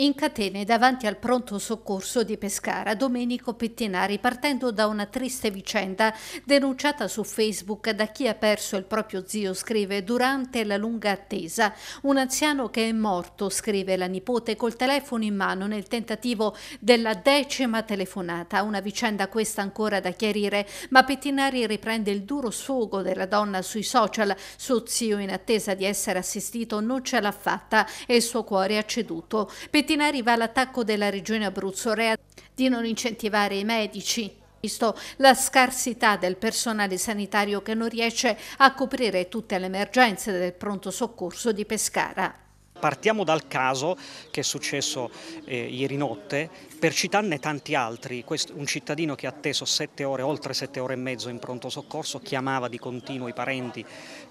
In catene davanti al pronto soccorso di Pescara, Domenico Pettinari, partendo da una triste vicenda denunciata su Facebook da chi ha perso il proprio zio, scrive durante la lunga attesa. Un anziano che è morto, scrive la nipote, col telefono in mano nel tentativo della decima telefonata. Una vicenda questa ancora da chiarire, ma Pettinari riprende il duro sfogo della donna sui social. Suo zio, in attesa di essere assistito, non ce l'ha fatta e il suo cuore ha ceduto. Pettinari Fettina arriva all'attacco della regione abruzzorea di non incentivare i medici visto la scarsità del personale sanitario che non riesce a coprire tutte le emergenze del pronto soccorso di Pescara. Partiamo dal caso che è successo eh, ieri notte, per citarne tanti altri, Questo, un cittadino che ha atteso sette ore, oltre sette ore e mezzo in pronto soccorso, chiamava di continuo i parenti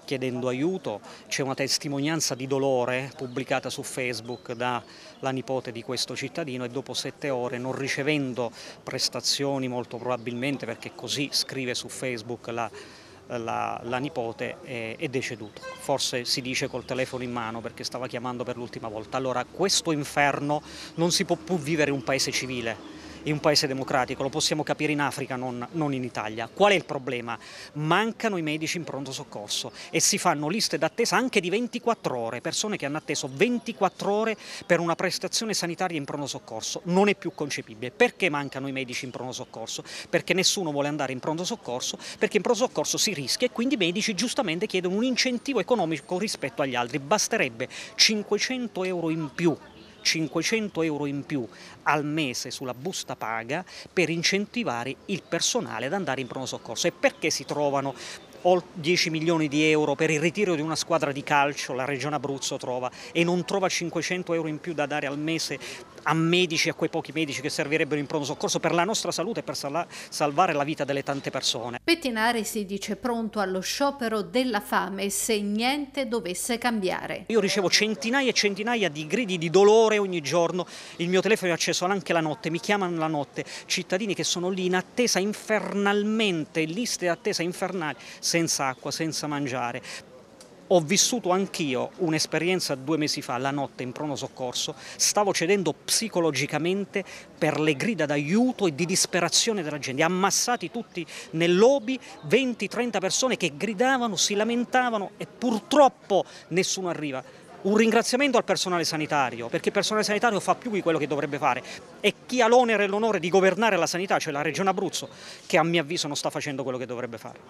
chiedendo aiuto, c'è una testimonianza di dolore pubblicata su Facebook dalla nipote di questo cittadino e dopo sette ore non ricevendo prestazioni molto probabilmente perché così scrive su Facebook la la, la nipote è, è, deceduto, forse si dice col telefono in mano perché stava chiamando per l'ultima volta. Allora questo inferno non si può più vivere in un paese civile, in un paese democratico, lo possiamo capire in Africa, non, non in Italia. Qual è il problema? Mancano i medici in pronto soccorso e si fanno liste d'attesa anche di 24 ore, persone che hanno atteso 24 ore per una prestazione sanitaria in pronto soccorso. Non è più concepibile. Perché mancano i medici in pronto soccorso? Perché nessuno vuole andare in pronto soccorso, perché in pronto soccorso si rischia e quindi i medici giustamente chiedono un incentivo economico rispetto agli altri. Basterebbe 500 euro in più 500 euro in più al mese sulla busta paga per incentivare il personale ad andare in pronto soccorso. E perché si trovano 10 milioni di euro per il ritiro di una squadra di calcio la Regione Abruzzo trova e non trova 500 euro in più da dare al mese a medici, a quei pochi medici che servirebbero in pronto soccorso per la nostra salute e per sal salvare la vita delle tante persone. Pettinari si dice pronto allo sciopero della fame se niente dovesse cambiare. Io ricevo centinaia e centinaia di gridi di dolore ogni giorno, il mio telefono è acceso anche la notte, mi chiamano la notte, cittadini che sono lì in attesa infernalmente, liste d'attesa infernali, senza acqua, senza mangiare. Ho vissuto anch'io un'esperienza due mesi fa, la notte in prono soccorso, stavo cedendo psicologicamente per le grida d'aiuto e di disperazione della gente, ammassati tutti nel lobby, 20-30 persone che gridavano, si lamentavano e purtroppo nessuno arriva un ringraziamento al personale sanitario, perché il personale sanitario fa più di quello che dovrebbe fare e chi ha l'onere e l'onore di governare la sanità, cioè la Regione Abruzzo, che a mio avviso non sta facendo quello che dovrebbe fare.